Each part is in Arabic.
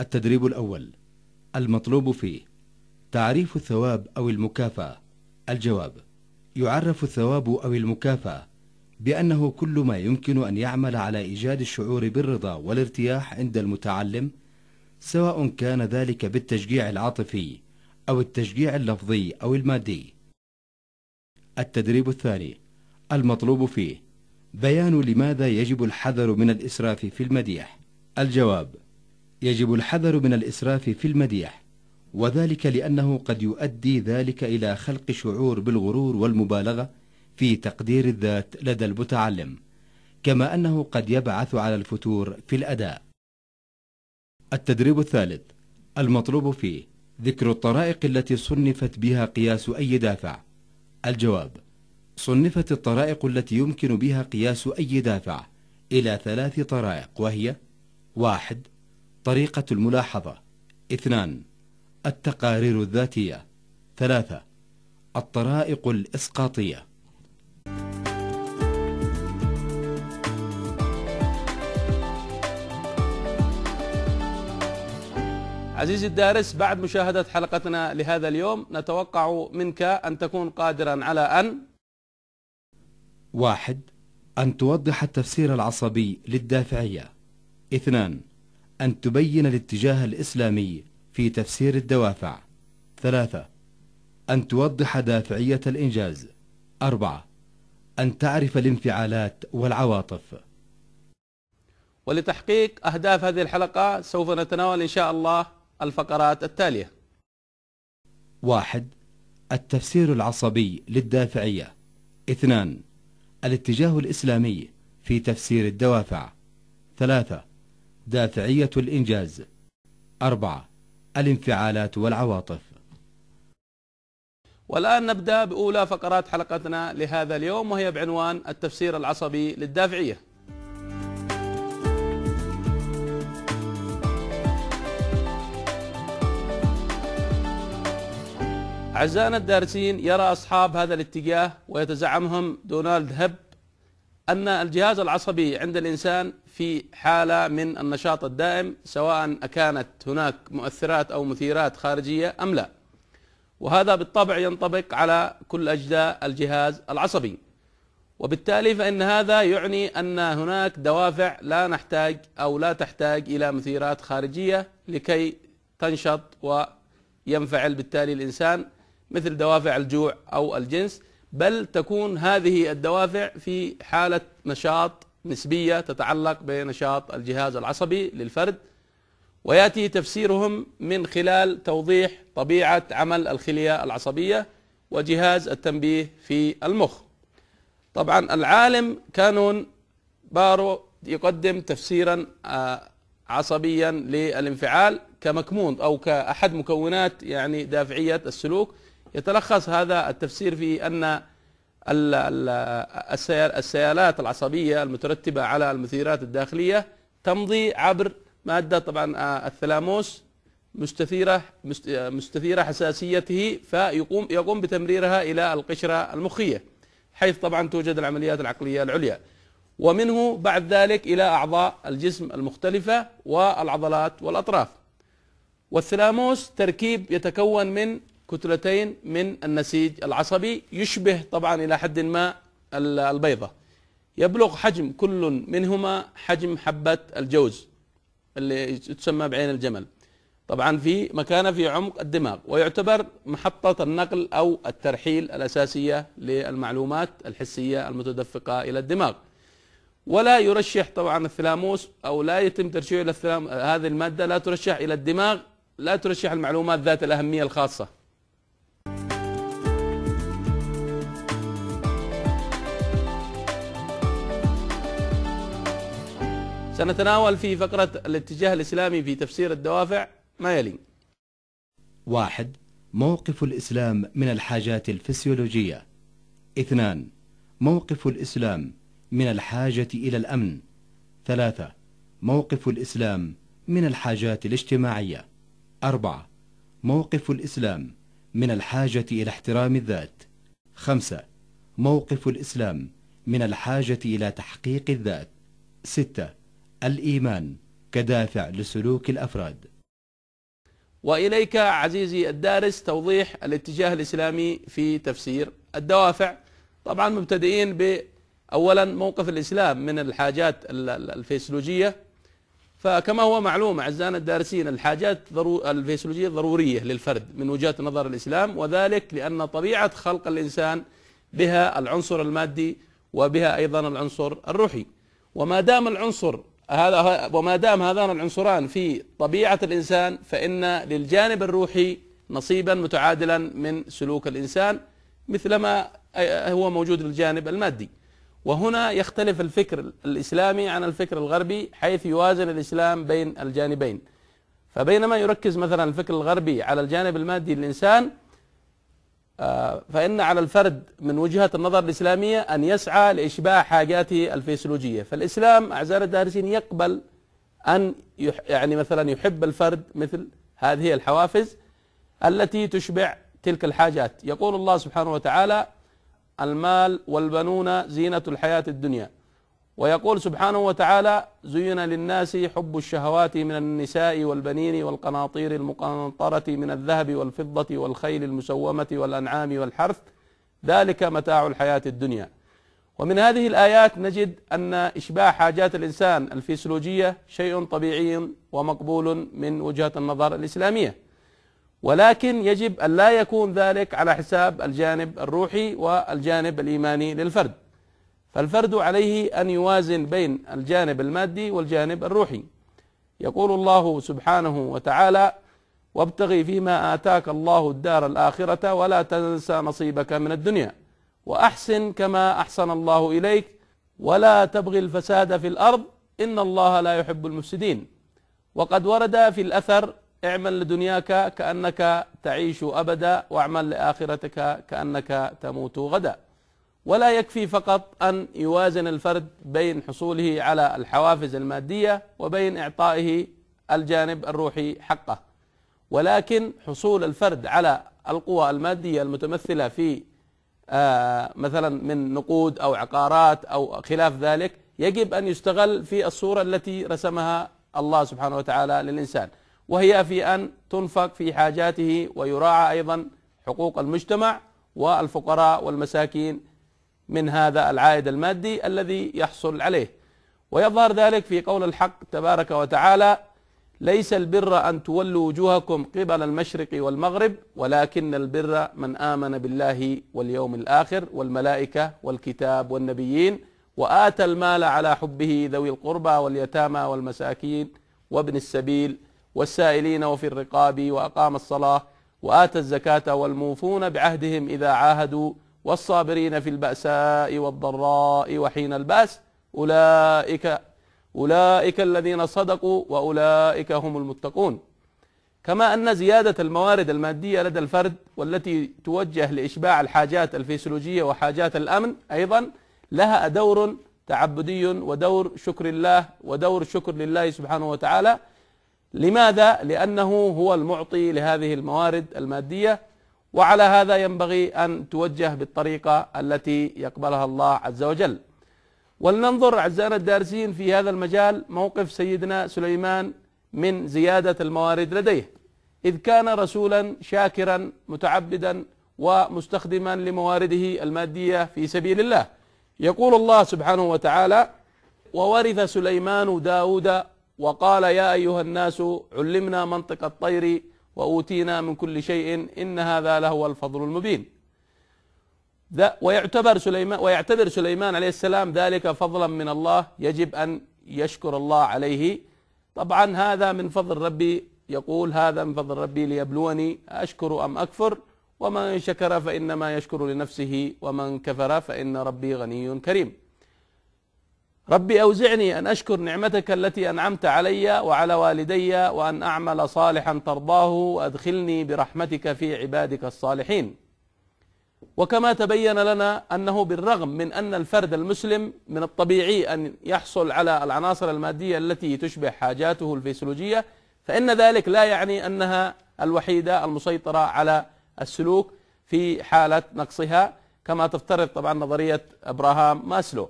التدريب الأول المطلوب فيه تعريف الثواب أو المكافأة الجواب يعرف الثواب أو المكافأة بأنه كل ما يمكن أن يعمل على إيجاد الشعور بالرضا والارتياح عند المتعلم سواء كان ذلك بالتشجيع العاطفي أو التشجيع اللفظي أو المادي التدريب الثاني المطلوب فيه بيان لماذا يجب الحذر من الإسراف في المديح الجواب يجب الحذر من الإسراف في المديح وذلك لأنه قد يؤدي ذلك إلى خلق شعور بالغرور والمبالغة في تقدير الذات لدى المتعلم كما أنه قد يبعث على الفتور في الأداء التدريب الثالث المطلوب فيه ذكر الطرائق التي صنفت بها قياس أي دافع الجواب صنفت الطرائق التي يمكن بها قياس أي دافع إلى ثلاث طرائق وهي واحد طريقة الملاحظة اثنان التقارير الذاتية ثلاثة الطرائق الإسقاطية عزيزي الدارس بعد مشاهدة حلقتنا لهذا اليوم نتوقع منك أن تكون قادرا على أن واحد أن توضح التفسير العصبي للدافعية اثنان أن تبين الاتجاه الإسلامي في تفسير الدوافع ثلاثة أن توضح دافعية الإنجاز أربعة أن تعرف الانفعالات والعواطف ولتحقيق أهداف هذه الحلقة سوف نتناول إن شاء الله الفقرات التالية واحد التفسير العصبي للدافعية اثنان الاتجاه الإسلامي في تفسير الدوافع ثلاثة دافعية الإنجاز أربعة الانفعالات والعواطف والآن نبدأ بأولى فقرات حلقتنا لهذا اليوم وهي بعنوان التفسير العصبي للدافعية أعزائنا الدارسين يرى أصحاب هذا الاتجاه ويتزعمهم دونالد هب أن الجهاز العصبي عند الإنسان في حالة من النشاط الدائم سواء أكانت هناك مؤثرات أو مثيرات خارجية أم لا وهذا بالطبع ينطبق على كل أجزاء الجهاز العصبي وبالتالي فإن هذا يعني أن هناك دوافع لا نحتاج أو لا تحتاج إلى مثيرات خارجية لكي تنشط وينفعل بالتالي الإنسان مثل دوافع الجوع أو الجنس بل تكون هذه الدوافع في حالة نشاط نسبية تتعلق بنشاط الجهاز العصبي للفرد وياتي تفسيرهم من خلال توضيح طبيعة عمل الخلية العصبية وجهاز التنبيه في المخ. طبعا العالم كانون بارو يقدم تفسيرا آه، عصبيا للانفعال كمكمون او كاحد مكونات يعني دافعية السلوك يتلخص هذا التفسير في أن السيالات العصبية المترتبة على المثيرات الداخلية تمضي عبر مادة طبعا آه، الثلاموس مستثيرة مستثيرة حساسيته فيقوم يقوم بتمريرها إلى القشرة المخية حيث طبعا توجد العمليات العقلية العليا ومنه بعد ذلك إلى أعضاء الجسم المختلفة والعضلات والأطراف والثلاموس تركيب يتكون من كتلتين من النسيج العصبي يشبه طبعا إلى حد ما البيضة يبلغ حجم كل منهما حجم حبة الجوز اللي تسمى بعين الجمل طبعا في مكانه في عمق الدماغ ويعتبر محطة النقل أو الترحيل الأساسية للمعلومات الحسية المتدفقة إلى الدماغ ولا يرشح طبعا الثلاموس أو لا يتم ترشيح إلى هذه المادة لا ترشح إلى الدماغ لا ترشح المعلومات ذات الأهمية الخاصة سنتناول في فقرة الاتجاه الإسلامي في تفسير الدوافع ما يلي واحد موقف الإسلام من الحاجات الفسيولوجية اثنان موقف الإسلام من الحاجة إلى الأمن ثلاثة موقف الإسلام من الحاجات الاجتماعية أربعة موقف الإسلام من الحاجة إلى احترام الذات خمسة موقف الإسلام من الحاجة إلى تحقيق الذات ستة الإيمان كدافع لسلوك الأفراد وإليك عزيزي الدارس توضيح الاتجاه الإسلامي في تفسير الدوافع طبعا مبتدئين بأولا موقف الإسلام من الحاجات الفيسلوجية فكما هو معلوم أعزائنا الدارسين الحاجات الفيسلوجية ضرورية للفرد من وجهة نظر الإسلام وذلك لأن طبيعة خلق الإنسان بها العنصر المادي وبها أيضا العنصر الروحي وما دام العنصر هذا وما دام هذان العنصران في طبيعة الإنسان فإن للجانب الروحي نصيبا متعادلا من سلوك الإنسان مثلما هو موجود للجانب المادي وهنا يختلف الفكر الإسلامي عن الفكر الغربي حيث يوازن الإسلام بين الجانبين فبينما يركز مثلا الفكر الغربي على الجانب المادي للإنسان فإن على الفرد من وجهة النظر الإسلامية أن يسعى لإشباع حاجاته الفسيولوجية فالإسلام أعزائنا الدارسين يقبل أن يح يعني مثلا يحب الفرد مثل هذه الحوافز التي تشبع تلك الحاجات يقول الله سبحانه وتعالى المال والبنون زينة الحياة الدنيا ويقول سبحانه وتعالى زين للناس حب الشهوات من النساء والبنين والقناطير المقنطرة من الذهب والفضة والخيل المسومة والأنعام والحرث ذلك متاع الحياة الدنيا ومن هذه الآيات نجد أن إشباع حاجات الإنسان الفسيولوجية شيء طبيعي ومقبول من وجهة النظر الإسلامية ولكن يجب أن لا يكون ذلك على حساب الجانب الروحي والجانب الإيماني للفرد فالفرد عليه أن يوازن بين الجانب المادي والجانب الروحي يقول الله سبحانه وتعالى وابتغي فيما آتاك الله الدار الآخرة ولا تنسى نصيبك من الدنيا وأحسن كما أحسن الله إليك ولا تبغي الفساد في الأرض إن الله لا يحب المفسدين وقد ورد في الأثر اعمل لدنياك كأنك تعيش أبدا واعمل لآخرتك كأنك تموت غدا ولا يكفي فقط أن يوازن الفرد بين حصوله على الحوافز المادية وبين إعطائه الجانب الروحي حقه ولكن حصول الفرد على القوى المادية المتمثلة في آه، مثلا من نقود أو عقارات أو خلاف ذلك يجب أن يستغل في الصورة التي رسمها الله سبحانه وتعالى للإنسان وهي في أن تنفق في حاجاته ويراعى أيضا حقوق المجتمع والفقراء والمساكين من هذا العائد المادي الذي يحصل عليه ويظهر ذلك في قول الحق تبارك وتعالى ليس البر أن تولوا وجوهكم قبل المشرق والمغرب ولكن البر من آمن بالله واليوم الآخر والملائكة والكتاب والنبيين وآتى المال على حبه ذوي القربى واليتامى والمساكين وابن السبيل والسائلين وفي الرقاب وأقام الصلاة وآتى الزكاة والموفون بعهدهم إذا عاهدوا والصابرين في البأساء والضراء وحين البأس أولئك أولئك الذين صدقوا وأولئك هم المتقون كما أن زيادة الموارد المادية لدى الفرد والتي توجه لإشباع الحاجات الفسيولوجية وحاجات الأمن أيضا لها دور تعبدي ودور شكر الله ودور شكر لله سبحانه وتعالى لماذا؟ لأنه هو المعطي لهذه الموارد المادية وعلى هذا ينبغي أن توجه بالطريقة التي يقبلها الله عز وجل ولننظر أعزائنا الدارسين في هذا المجال موقف سيدنا سليمان من زيادة الموارد لديه إذ كان رسولا شاكرا متعبدا ومستخدما لموارده المادية في سبيل الله يقول الله سبحانه وتعالى وورث سليمان داود وقال يا أيها الناس علمنا منطق الطير وأوتينا من كل شيء إن هذا لهو الفضل المبين ده ويعتبر سليمان ويعتبر سليمان عليه السلام ذلك فضلا من الله يجب أن يشكر الله عليه طبعا هذا من فضل ربي يقول هذا من فضل ربي ليبلوني أشكر أم أكفر ومن شكر فإنما يشكر لنفسه ومن كفر فإن ربي غني كريم ربي أوزعني أن أشكر نعمتك التي أنعمت علي وعلى والدي وأن أعمل صالحا ترضاه وأدخلني برحمتك في عبادك الصالحين وكما تبين لنا أنه بالرغم من أن الفرد المسلم من الطبيعي أن يحصل على العناصر المادية التي تشبه حاجاته الفسيولوجية فإن ذلك لا يعني أنها الوحيدة المسيطرة على السلوك في حالة نقصها كما تفترض طبعا نظرية إبراهام ماسلو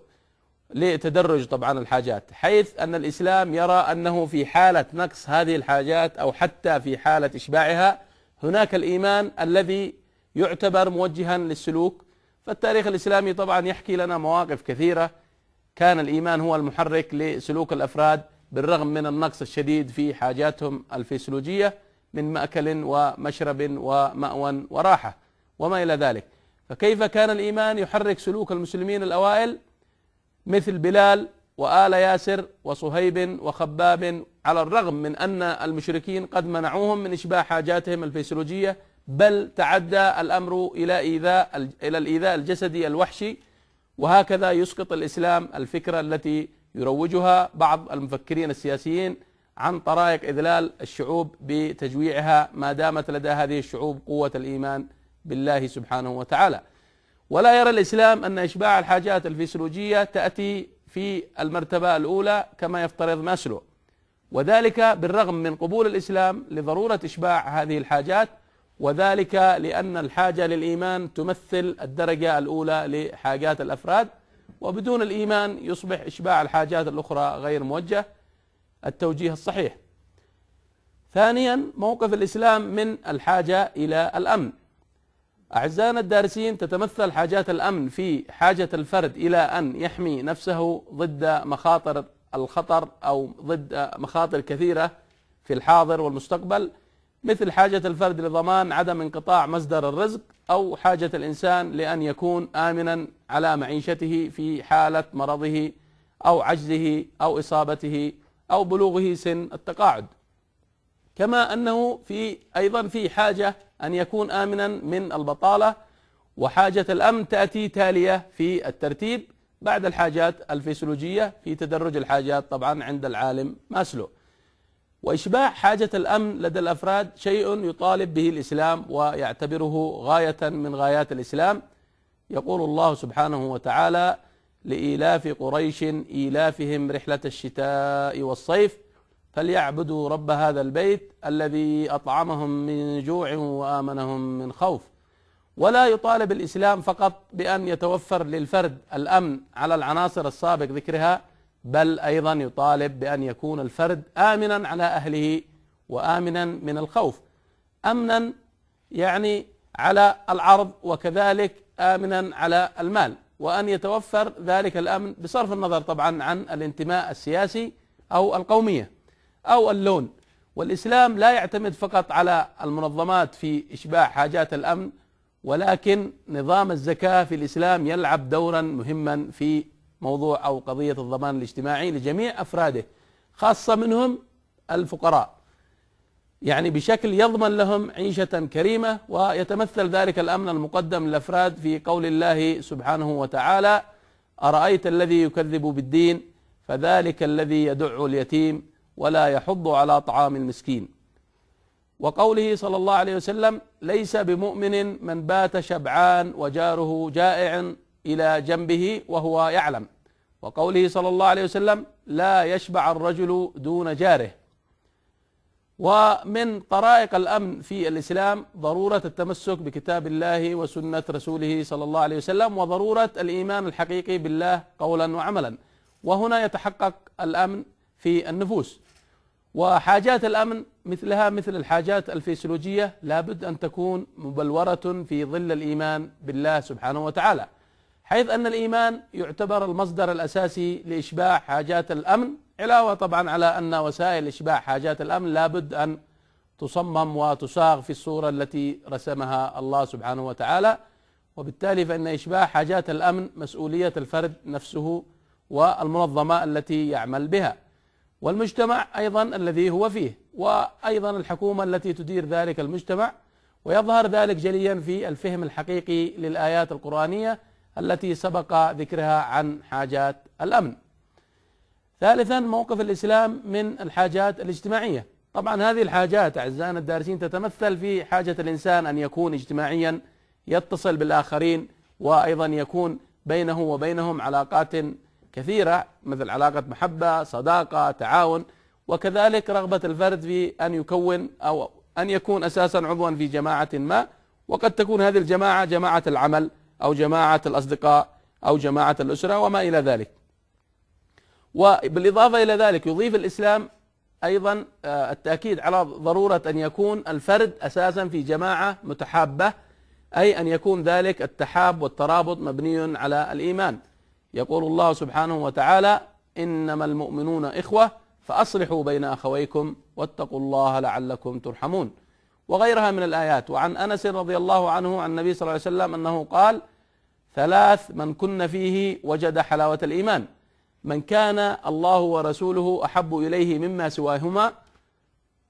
لتدرج طبعا الحاجات حيث أن الإسلام يرى أنه في حالة نقص هذه الحاجات أو حتى في حالة إشباعها هناك الإيمان الذي يعتبر موجها للسلوك فالتاريخ الإسلامي طبعا يحكي لنا مواقف كثيرة كان الإيمان هو المحرك لسلوك الأفراد بالرغم من النقص الشديد في حاجاتهم الفسيولوجية من مأكل ومشرب ومأوى وراحة وما إلى ذلك فكيف كان الإيمان يحرك سلوك المسلمين الأوائل مثل بلال وآل ياسر وصهيب وخباب على الرغم من أن المشركين قد منعوهم من إشباع حاجاتهم الفسيولوجية بل تعدى الأمر إلى إيذاء إلى الإيذاء الجسدي الوحشي وهكذا يسقط الإسلام الفكرة التي يروجها بعض المفكرين السياسيين عن طرائق إذلال الشعوب بتجويعها ما دامت لدى هذه الشعوب قوة الإيمان بالله سبحانه وتعالى ولا يرى الإسلام أن إشباع الحاجات الفسيولوجية تأتي في المرتبة الأولى كما يفترض ماسلو وذلك بالرغم من قبول الإسلام لضرورة إشباع هذه الحاجات وذلك لأن الحاجة للإيمان تمثل الدرجة الأولى لحاجات الأفراد وبدون الإيمان يصبح إشباع الحاجات الأخرى غير موجه التوجيه الصحيح ثانيا موقف الإسلام من الحاجة إلى الأمن أعزائنا الدارسين تتمثل حاجات الأمن في حاجة الفرد إلى أن يحمي نفسه ضد مخاطر الخطر أو ضد مخاطر كثيرة في الحاضر والمستقبل مثل حاجة الفرد لضمان عدم انقطاع مصدر الرزق أو حاجة الإنسان لأن يكون آمنا على معيشته في حالة مرضه أو عجزه أو إصابته أو بلوغه سن التقاعد كما أنه في أيضا في حاجة أن يكون آمنا من البطالة وحاجة الأمن تأتي تالية في الترتيب بعد الحاجات الفسيولوجية في تدرج الحاجات طبعا عند العالم ماسلو وإشباع حاجة الأمن لدى الأفراد شيء يطالب به الإسلام ويعتبره غاية من غايات الإسلام يقول الله سبحانه وتعالى لإيلاف قريش إيلافهم رحلة الشتاء والصيف فليعبدوا رب هذا البيت الذي أطعمهم من جوع وآمنهم من خوف ولا يطالب الإسلام فقط بأن يتوفر للفرد الأمن على العناصر السابق ذكرها بل أيضا يطالب بأن يكون الفرد آمنا على أهله وآمنا من الخوف أمنا يعني على العرض وكذلك آمنا على المال وأن يتوفر ذلك الأمن بصرف النظر طبعا عن الانتماء السياسي أو القومية أو اللون والإسلام لا يعتمد فقط على المنظمات في إشباع حاجات الأمن ولكن نظام الزكاة في الإسلام يلعب دورا مهما في موضوع أو قضية الضمان الاجتماعي لجميع أفراده خاصة منهم الفقراء يعني بشكل يضمن لهم عيشة كريمة ويتمثل ذلك الأمن المقدم للأفراد في قول الله سبحانه وتعالى أرأيت الذي يكذب بالدين فذلك الذي يدع اليتيم ولا يحض على طعام المسكين وقوله صلى الله عليه وسلم ليس بمؤمن من بات شبعان وجاره جائع الى جنبه وهو يعلم وقوله صلى الله عليه وسلم لا يشبع الرجل دون جاره ومن طرائق الامن في الاسلام ضروره التمسك بكتاب الله وسنه رسوله صلى الله عليه وسلم وضروره الايمان الحقيقي بالله قولا وعملا وهنا يتحقق الامن في النفوس وحاجات الأمن مثلها مثل الحاجات الفسيولوجية لابد أن تكون مبلورة في ظل الإيمان بالله سبحانه وتعالى حيث أن الإيمان يعتبر المصدر الأساسي لإشباع حاجات الأمن علاوة طبعا على أن وسائل إشباع حاجات الأمن لابد أن تصمم وتساغ في الصورة التي رسمها الله سبحانه وتعالى وبالتالي فإن إشباع حاجات الأمن مسؤولية الفرد نفسه والمنظمة التي يعمل بها والمجتمع ايضا الذي هو فيه وايضا الحكومه التي تدير ذلك المجتمع ويظهر ذلك جليا في الفهم الحقيقي للايات القرانيه التي سبق ذكرها عن حاجات الامن. ثالثا موقف الاسلام من الحاجات الاجتماعيه، طبعا هذه الحاجات اعزائنا الدارسين تتمثل في حاجه الانسان ان يكون اجتماعيا يتصل بالاخرين وايضا يكون بينه وبينهم علاقات كثيرة مثل علاقة محبة صداقة تعاون وكذلك رغبة الفرد في أن يكون أو أن يكون أساسا عضوا في جماعة ما وقد تكون هذه الجماعة جماعة العمل أو جماعة الأصدقاء أو جماعة الأسرة وما إلى ذلك وبالإضافة إلى ذلك يضيف الإسلام أيضا آه، التأكيد على ضرورة أن يكون الفرد أساسا في جماعة متحابة أي أن يكون ذلك التحاب والترابط مبني على الإيمان يقول الله سبحانه وتعالى إنما المؤمنون إخوة فأصلحوا بين أخويكم واتقوا الله لعلكم ترحمون وغيرها من الآيات وعن أنس رضي الله عنه عن النبي صلى الله عليه وسلم أنه قال ثلاث من كن فيه وجد حلاوة الإيمان من كان الله ورسوله أحب إليه مما سواهما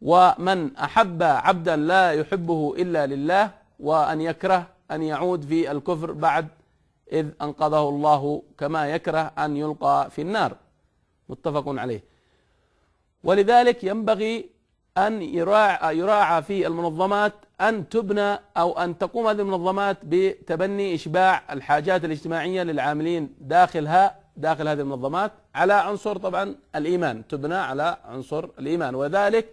ومن أحب عبدا لا يحبه إلا لله وأن يكره أن يعود في الكفر بعد إذ أنقذه الله كما يكره أن يلقى في النار متفق عليه ولذلك ينبغي أن يراعى, يراعى في المنظمات أن تبنى أو أن تقوم هذه المنظمات بتبني إشباع الحاجات الاجتماعية للعاملين داخلها داخل هذه المنظمات على عنصر طبعا الإيمان تبنى على عنصر الإيمان وذلك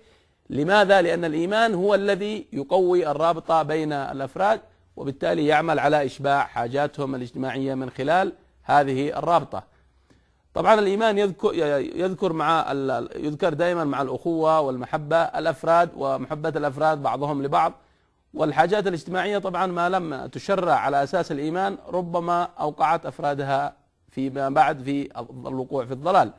لماذا؟ لأن الإيمان هو الذي يقوي الرابطة بين الأفراد وبالتالي يعمل على إشباع حاجاتهم الاجتماعية من خلال هذه الرابطة طبعا الإيمان يذكر, يذكر مع يذكر دائما مع الأخوة والمحبة الأفراد ومحبة الأفراد بعضهم لبعض والحاجات الاجتماعية طبعا ما لم تشرع على أساس الإيمان ربما أوقعت أفرادها فيما بعد في الوقوع في الضلال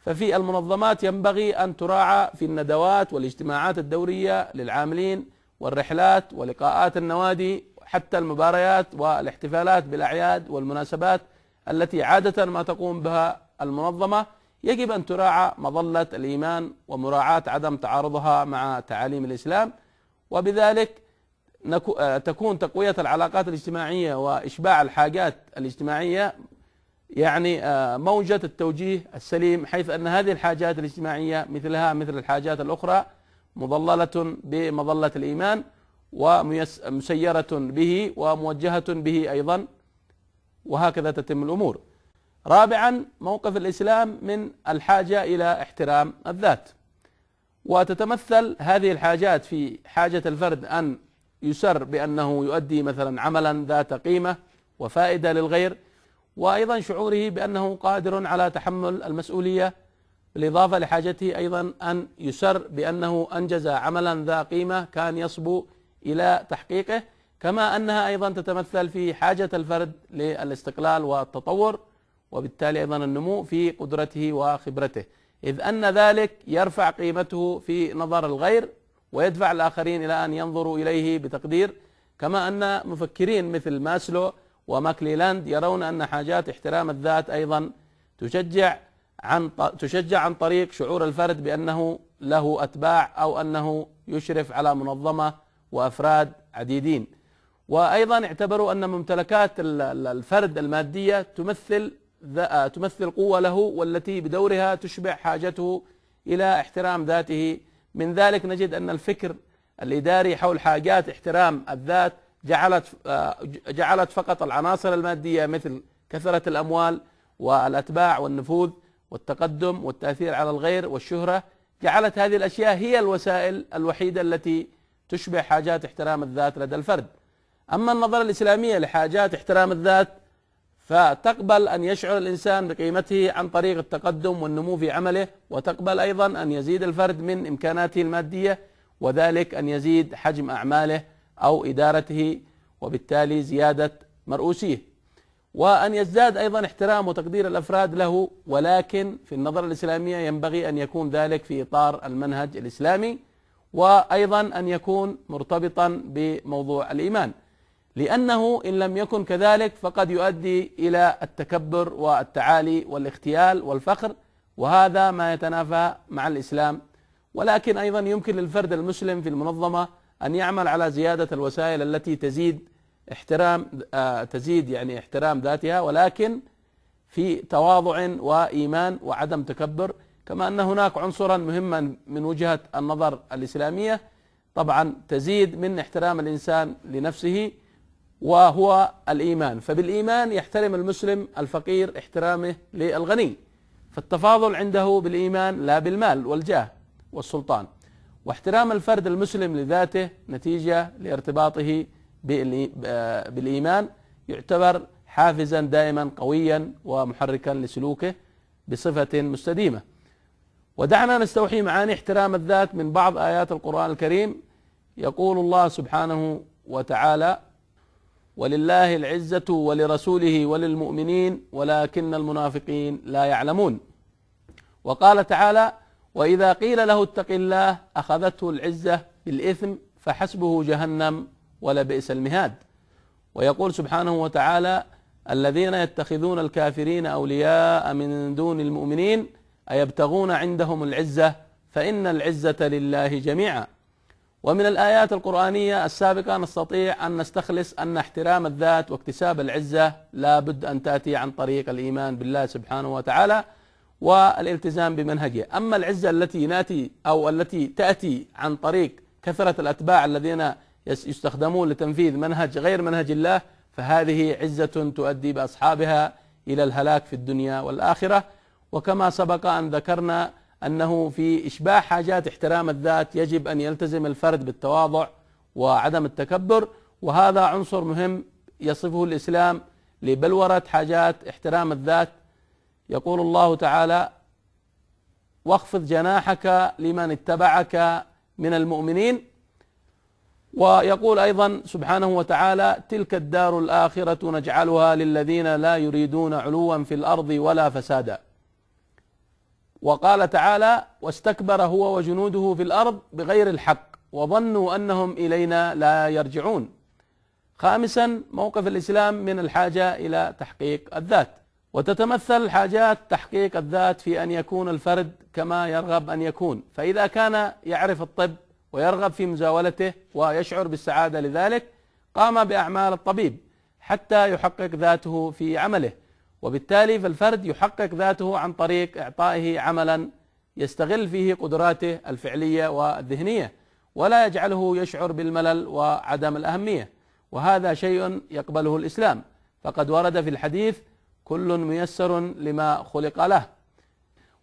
ففي المنظمات ينبغي أن تراعى في الندوات والاجتماعات الدورية للعاملين والرحلات ولقاءات النوادي حتى المباريات والاحتفالات بالاعياد والمناسبات التي عاده ما تقوم بها المنظمه يجب ان تراعى مظله الايمان ومراعاه عدم تعارضها مع تعاليم الاسلام وبذلك آه، تكون تقويه العلاقات الاجتماعيه واشباع الحاجات الاجتماعيه يعني آه، موجه التوجيه السليم حيث ان هذه الحاجات الاجتماعيه مثلها مثل الحاجات الاخرى مظللة بمظله الايمان ومسيرة به وموجهة به أيضا وهكذا تتم الأمور رابعا موقف الإسلام من الحاجة إلى احترام الذات وتتمثل هذه الحاجات في حاجة الفرد أن يسر بأنه يؤدي مثلا عملا ذات قيمة وفائدة للغير وأيضا شعوره بأنه قادر على تحمل المسؤولية بالإضافة لحاجته أيضا أن يسر بأنه أنجز عملا ذا قيمة كان يصبو إلى تحقيقه كما أنها أيضا تتمثل في حاجة الفرد للاستقلال والتطور وبالتالي أيضا النمو في قدرته وخبرته إذ أن ذلك يرفع قيمته في نظر الغير ويدفع الآخرين إلى أن ينظروا إليه بتقدير كما أن مفكرين مثل ماسلو وماكليلاند يرون أن حاجات احترام الذات أيضا تشجع عن تشجع عن طريق شعور الفرد بأنه له أتباع أو أنه يشرف على منظمة وأفراد عديدين وأيضا اعتبروا أن ممتلكات الفرد المادية تمثل آه، تمثل قوة له والتي بدورها تشبع حاجته إلى احترام ذاته من ذلك نجد أن الفكر الإداري حول حاجات احترام الذات جعلت آه، جعلت فقط العناصر المادية مثل كثرة الأموال والأتباع والنفوذ والتقدم والتأثير على الغير والشهرة جعلت هذه الأشياء هي الوسائل الوحيدة التي تشبع حاجات احترام الذات لدى الفرد أما النظرة الإسلامية لحاجات احترام الذات فتقبل أن يشعر الإنسان بقيمته عن طريق التقدم والنمو في عمله وتقبل أيضا أن يزيد الفرد من إمكاناته المادية وذلك أن يزيد حجم أعماله أو إدارته وبالتالي زيادة مرؤوسيه وأن يزداد أيضا احترام وتقدير الأفراد له ولكن في النظرة الإسلامية ينبغي أن يكون ذلك في إطار المنهج الإسلامي وأيضا أن يكون مرتبطا بموضوع الإيمان لأنه إن لم يكن كذلك فقد يؤدي إلى التكبر والتعالي والاغتيال والفخر وهذا ما يتنافى مع الإسلام ولكن أيضا يمكن للفرد المسلم في المنظمة أن يعمل على زيادة الوسائل التي تزيد احترام آه، تزيد يعني احترام ذاتها ولكن في تواضع وإيمان وعدم تكبر كما أن هناك عنصرا مهما من وجهة النظر الإسلامية طبعا تزيد من احترام الإنسان لنفسه وهو الإيمان فبالإيمان يحترم المسلم الفقير احترامه للغني فالتفاضل عنده بالإيمان لا بالمال والجاه والسلطان واحترام الفرد المسلم لذاته نتيجة لارتباطه بالإيمان يعتبر حافزا دائما قويا ومحركا لسلوكه بصفة مستديمة ودعنا نستوحي معاني احترام الذات من بعض آيات القرآن الكريم يقول الله سبحانه وتعالى ولله العزة ولرسوله وللمؤمنين ولكن المنافقين لا يعلمون وقال تعالى وإذا قيل له اتق الله أخذته العزة بالإثم فحسبه جهنم ولبئس المهاد ويقول سبحانه وتعالى الذين يتخذون الكافرين أولياء من دون المؤمنين أيبتغون عندهم العزة فإن العزة لله جميعا ومن الآيات القرآنية السابقة نستطيع أن نستخلص أن احترام الذات واكتساب العزة لا بد أن تأتي عن طريق الإيمان بالله سبحانه وتعالى والالتزام بمنهجه أما العزة التي نأتي أو التي تأتي عن طريق كثرة الأتباع الذين يستخدمون لتنفيذ منهج غير منهج الله فهذه عزة تؤدي بأصحابها إلى الهلاك في الدنيا والآخرة وكما سبق أن ذكرنا أنه في إشباع حاجات احترام الذات يجب أن يلتزم الفرد بالتواضع وعدم التكبر وهذا عنصر مهم يصفه الإسلام لبلورة حاجات احترام الذات يقول الله تعالى واخفض جناحك لمن اتبعك من المؤمنين ويقول ايضا سبحانه وتعالى تلك الدار الاخره نجعلها للذين لا يريدون علوا في الارض ولا فسادا وقال تعالى واستكبر هو وجنوده في الارض بغير الحق وظنوا انهم الينا لا يرجعون خامسا موقف الاسلام من الحاجه الى تحقيق الذات وتتمثل حاجات تحقيق الذات في ان يكون الفرد كما يرغب ان يكون فاذا كان يعرف الطب ويرغب في مزاولته ويشعر بالسعاده لذلك قام باعمال الطبيب حتى يحقق ذاته في عمله وبالتالي فالفرد يحقق ذاته عن طريق إعطائه عملا يستغل فيه قدراته الفعلية والذهنية ولا يجعله يشعر بالملل وعدم الأهمية وهذا شيء يقبله الإسلام فقد ورد في الحديث كل ميسر لما خلق له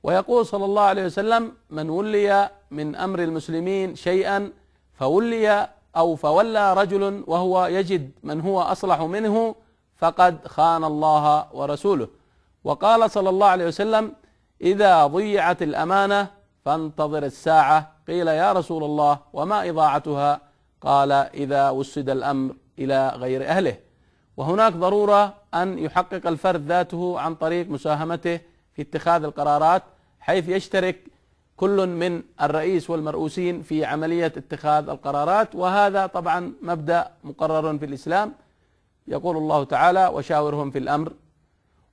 ويقول صلى الله عليه وسلم من ولي من امر المسلمين شيئا فولي او فولى رجل وهو يجد من هو اصلح منه فقد خان الله ورسوله وقال صلى الله عليه وسلم إذا ضيعت الأمانة فانتظر الساعة قيل يا رسول الله وما إضاعتها قال إذا وسد الأمر إلى غير أهله وهناك ضرورة أن يحقق الفرد ذاته عن طريق مساهمته في اتخاذ القرارات حيث يشترك كل من الرئيس والمرؤوسين في عملية اتخاذ القرارات وهذا طبعا مبدأ مقرر في الإسلام يقول الله تعالى وشاورهم في الأمر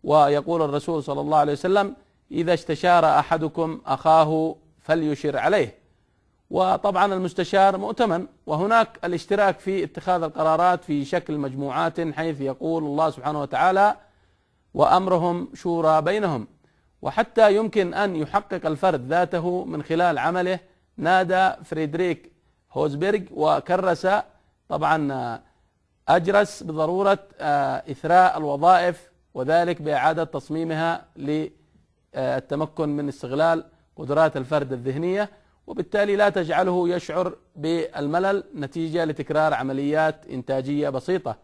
ويقول الرسول صلى الله عليه وسلم إذا استشار أحدكم أخاه فليشر عليه وطبعا المستشار مؤتمن وهناك الاشتراك في اتخاذ القرارات في شكل مجموعات حيث يقول الله سبحانه وتعالى وامرهم شورى بينهم وحتى يمكن ان يحقق الفرد ذاته من خلال عمله نادى فريدريك هوزبرغ وكرس طبعا أجرس بضرورة آه، إثراء الوظائف وذلك بإعادة تصميمها للتمكن من استغلال قدرات الفرد الذهنية وبالتالي لا تجعله يشعر بالملل نتيجة لتكرار عمليات إنتاجية بسيطة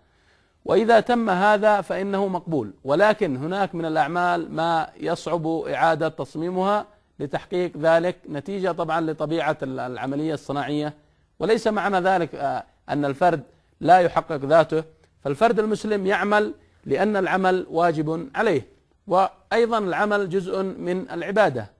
وإذا تم هذا فإنه مقبول ولكن هناك من الأعمال ما يصعب إعادة تصميمها لتحقيق ذلك نتيجة طبعا لطبيعة العملية الصناعية وليس معنى ذلك آه، أن الفرد لا يحقق ذاته فالفرد المسلم يعمل لأن العمل واجب عليه وأيضا العمل جزء من العبادة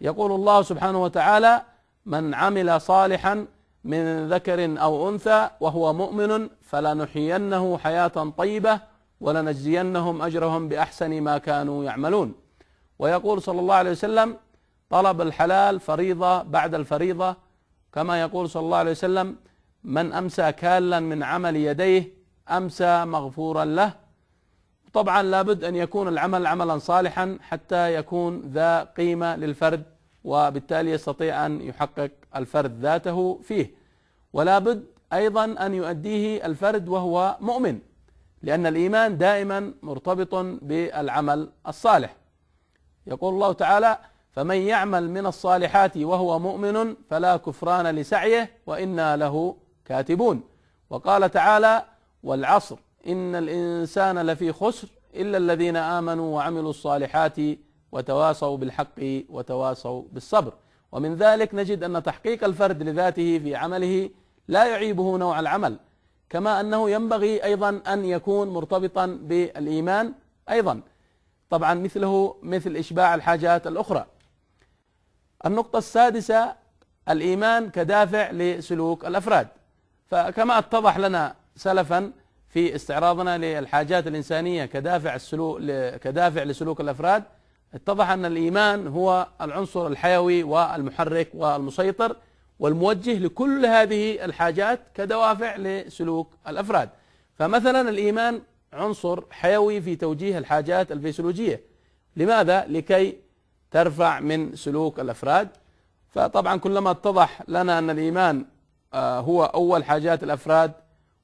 يقول الله سبحانه وتعالى من عمل صالحا من ذكر أو أنثى وهو مؤمن فلنحيينه حياة طيبة ولنجزينهم أجرهم بأحسن ما كانوا يعملون ويقول صلى الله عليه وسلم طلب الحلال فريضة بعد الفريضة كما يقول صلى الله عليه وسلم من أمسى كالا من عمل يديه أمسى مغفورا له طبعا لابد أن يكون العمل عملا صالحا حتى يكون ذا قيمة للفرد وبالتالي يستطيع أن يحقق الفرد ذاته فيه ولابد أيضا أن يؤديه الفرد وهو مؤمن لأن الإيمان دائما مرتبط بالعمل الصالح يقول الله تعالى فمن يعمل من الصالحات وهو مؤمن فلا كفران لسعيه وإنا له كاتبون وقال تعالى والعصر إن الإنسان لفي خسر إلا الذين آمنوا وعملوا الصالحات وتواصوا بالحق وتواصوا بالصبر ومن ذلك نجد أن تحقيق الفرد لذاته في عمله لا يعيبه نوع العمل كما أنه ينبغي أيضا أن يكون مرتبطا بالإيمان أيضا طبعا مثله مثل إشباع الحاجات الأخرى النقطة السادسة الإيمان كدافع لسلوك الأفراد فكما اتضح لنا سلفا في استعراضنا للحاجات الإنسانية كدافع السلوك كدافع لسلوك الأفراد اتضح أن الإيمان هو العنصر الحيوي والمحرك والمسيطر والموجه لكل هذه الحاجات كدوافع لسلوك الأفراد فمثلا الإيمان عنصر حيوي في توجيه الحاجات الفسيولوجية لماذا؟ لكي ترفع من سلوك الأفراد فطبعا كلما اتضح لنا أن الإيمان آه، هو أول حاجات الأفراد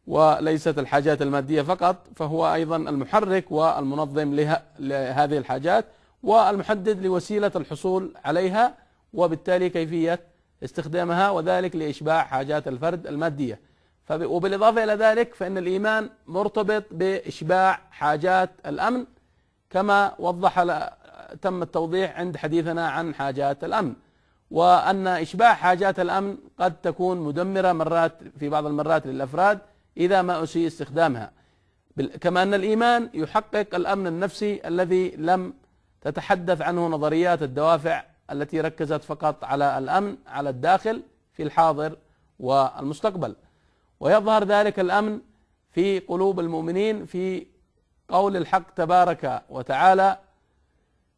وليست الحاجات المادية فقط فهو أيضا المحرك والمنظم لها لهذه الحاجات والمحدد لوسيلة الحصول عليها وبالتالي كيفية استخدامها وذلك لإشباع حاجات الفرد المادية وبالإضافة إلى ذلك فإن الإيمان مرتبط بإشباع حاجات الأمن كما وضح تم التوضيح عند حديثنا عن حاجات الأمن وأن إشباع حاجات الأمن قد تكون مدمرة مرات في بعض المرات للأفراد إذا ما أسيء استخدامها كما أن الإيمان يحقق الأمن النفسي الذي لم تتحدث عنه نظريات الدوافع التي ركزت فقط على الأمن على الداخل في الحاضر والمستقبل ويظهر ذلك الأمن في قلوب المؤمنين في قول الحق تبارك وتعالى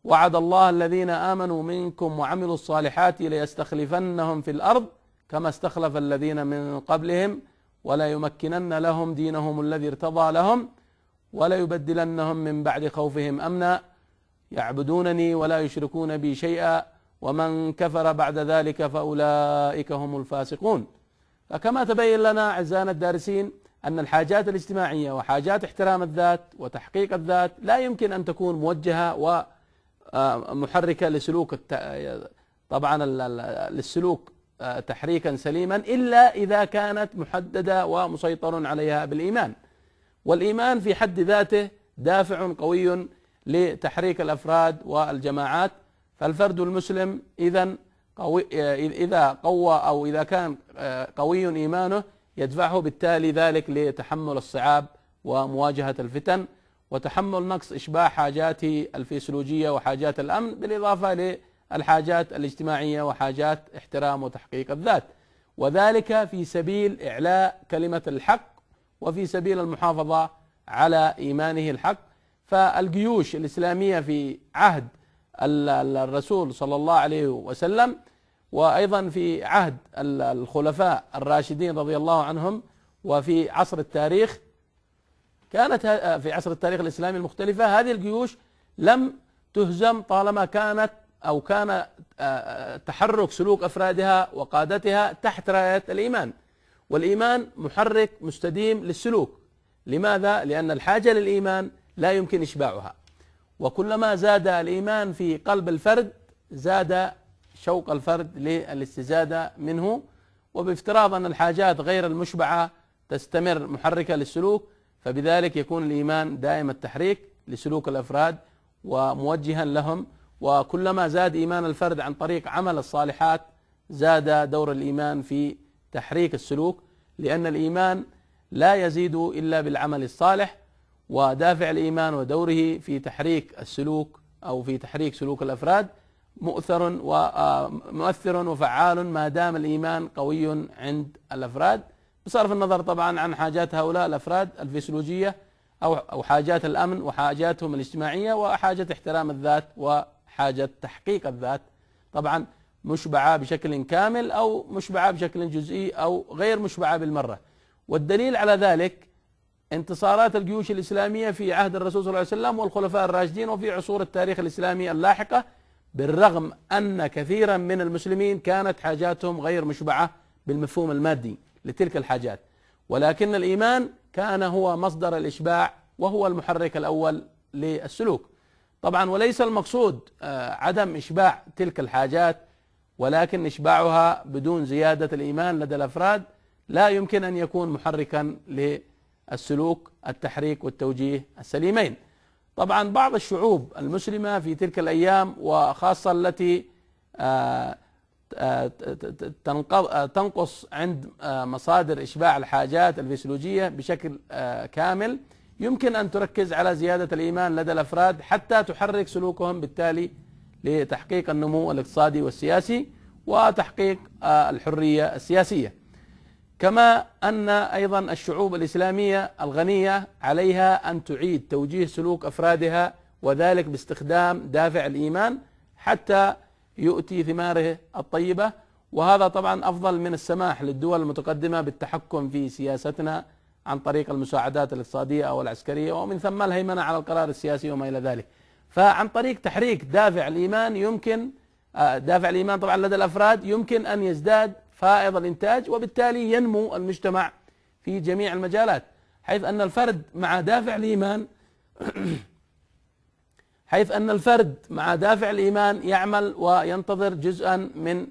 وعد الله الذين امنوا منكم وعملوا الصالحات ليستخلفنهم في الارض كما استخلف الذين من قبلهم ولا يمكنن لهم دينهم الذي ارتضى لهم ولا يبدلنهم من بعد خوفهم امنا يعبدونني ولا يشركون بي شيئا ومن كفر بعد ذلك فاولئك هم الفاسقون فكما تبين لنا اعزائنا الدارسين ان الحاجات الاجتماعيه وحاجات احترام الذات وتحقيق الذات لا يمكن ان تكون موجهه و آه، محركة لسلوك الت... طبعا للسلوك آه، تحريكا سليما إلا إذا كانت محددة ومسيطر عليها بالإيمان والإيمان في حد ذاته دافع قوي لتحريك الأفراد والجماعات فالفرد المسلم إذا قوي آه، إذا قوى أو إذا كان قوي إيمانه يدفعه بالتالي ذلك لتحمل الصعاب ومواجهة الفتن وتحمل نقص إشباع حاجات الفسيولوجية وحاجات الأمن بالإضافة للحاجات الاجتماعية وحاجات احترام وتحقيق الذات وذلك في سبيل إعلاء كلمة الحق وفي سبيل المحافظة على إيمانه الحق فالجيوش الإسلامية في عهد الرسول صلى الله عليه وسلم وأيضا في عهد الخلفاء الراشدين رضي الله عنهم وفي عصر التاريخ كانت آه، في عصر التاريخ الإسلامي المختلفة هذه الجيوش لم تهزم طالما كانت أو كان آه، آه، تحرك سلوك أفرادها وقادتها تحت راية الإيمان والإيمان محرك مستديم للسلوك لماذا؟ لأن الحاجة للإيمان لا يمكن إشباعها وكلما زاد الإيمان في قلب الفرد زاد شوق الفرد للاستزادة منه وبافتراض أن الحاجات غير المشبعة تستمر محركة للسلوك فبذلك يكون الإيمان دائم التحريك لسلوك الأفراد وموجها لهم وكلما زاد إيمان الفرد عن طريق عمل الصالحات زاد دور الإيمان في تحريك السلوك لأن الإيمان لا يزيد إلا بالعمل الصالح ودافع الإيمان ودوره في تحريك السلوك أو في تحريك سلوك الأفراد مؤثر ومؤثر آه، وفعال ما دام الإيمان قوي عند الأفراد بصرف النظر طبعا عن حاجات هؤلاء الافراد الفسيولوجيه او او حاجات الامن وحاجاتهم الاجتماعيه وحاجه احترام الذات وحاجه تحقيق الذات طبعا مشبعه بشكل كامل او مشبعه بشكل جزئي او غير مشبعه بالمره والدليل على ذلك انتصارات الجيوش الاسلاميه في عهد الرسول صلى الله عليه وسلم والخلفاء الراشدين وفي عصور التاريخ الاسلامي اللاحقه بالرغم ان كثيرا من المسلمين كانت حاجاتهم غير مشبعه بالمفهوم المادي لتلك الحاجات ولكن الإيمان كان هو مصدر الإشباع وهو المحرك الأول للسلوك طبعا وليس المقصود آه، عدم إشباع تلك الحاجات ولكن إشباعها بدون زيادة الإيمان لدى الأفراد لا يمكن أن يكون محركا للسلوك التحريك والتوجيه السليمين طبعا بعض الشعوب المسلمة في تلك الأيام وخاصة التي آه تنقص عند آه، مصادر إشباع الحاجات الفسيولوجية بشكل آه، كامل يمكن أن تركز على زيادة الإيمان لدى الأفراد حتى تحرك سلوكهم بالتالي لتحقيق النمو الاقتصادي والسياسي وتحقيق آه، الحرية السياسية كما أن أيضا الشعوب الإسلامية الغنية عليها أن تعيد توجيه سلوك أفرادها وذلك باستخدام دافع الإيمان حتى يؤتي ثماره الطيبه وهذا طبعا افضل من السماح للدول المتقدمه بالتحكم في سياستنا عن طريق المساعدات الاقتصاديه او العسكريه ومن ثم الهيمنه على القرار السياسي وما الى ذلك. فعن طريق تحريك دافع الايمان يمكن آه، دافع الايمان طبعا لدى الافراد يمكن ان يزداد فائض الانتاج وبالتالي ينمو المجتمع في جميع المجالات حيث ان الفرد مع دافع الايمان حيث أن الفرد مع دافع الإيمان يعمل وينتظر جزءا من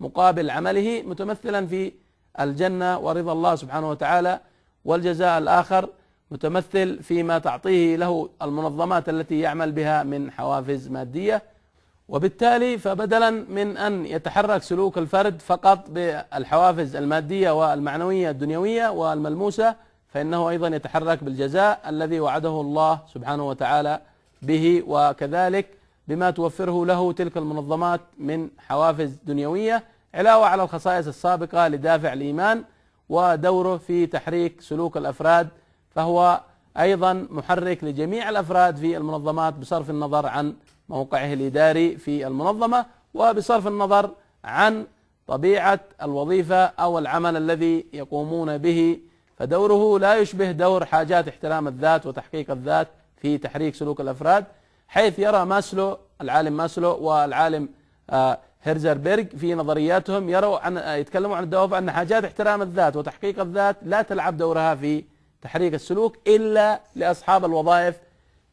مقابل عمله متمثلا في الجنة ورضا الله سبحانه وتعالى والجزاء الآخر متمثل فيما تعطيه له المنظمات التي يعمل بها من حوافز مادية وبالتالي فبدلا من أن يتحرك سلوك الفرد فقط بالحوافز المادية والمعنوية الدنيوية والملموسة فإنه أيضا يتحرك بالجزاء الذي وعده الله سبحانه وتعالى به وكذلك بما توفره له تلك المنظمات من حوافز دنيوية علاوة على الخصائص السابقة لدافع الإيمان ودوره في تحريك سلوك الأفراد فهو أيضا محرك لجميع الأفراد في المنظمات بصرف النظر عن موقعه الإداري في المنظمة وبصرف النظر عن طبيعة الوظيفة أو العمل الذي يقومون به فدوره لا يشبه دور حاجات احترام الذات وتحقيق الذات في تحريك سلوك الأفراد حيث يرى ماسلو العالم ماسلو والعالم آه، هيرزربرغ في نظرياتهم يروا عن آه، يتكلموا عن الدوافع أن حاجات احترام الذات وتحقيق الذات لا تلعب دورها في تحريك السلوك إلا لأصحاب الوظائف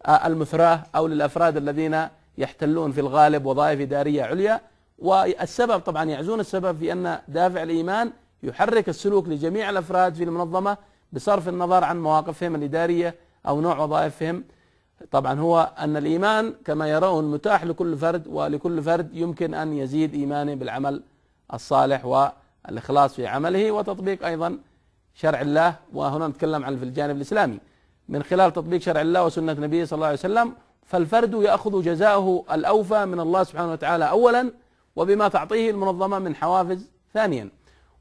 آه، المثراة أو للأفراد الذين يحتلون في الغالب وظائف إدارية عليا والسبب طبعا يعزون السبب في أن دافع الإيمان يحرك السلوك لجميع الأفراد في المنظمة بصرف النظر عن مواقفهم الإدارية أو نوع وظائفهم طبعا هو أن الإيمان كما يرون متاح لكل فرد ولكل فرد يمكن أن يزيد إيمانه بالعمل الصالح والإخلاص في عمله وتطبيق أيضا شرع الله وهنا نتكلم عن في الجانب الإسلامي من خلال تطبيق شرع الله وسنة نبيه صلى الله عليه وسلم فالفرد يأخذ جزاءه الأوفى من الله سبحانه وتعالى أولا وبما تعطيه المنظمة من حوافز ثانيا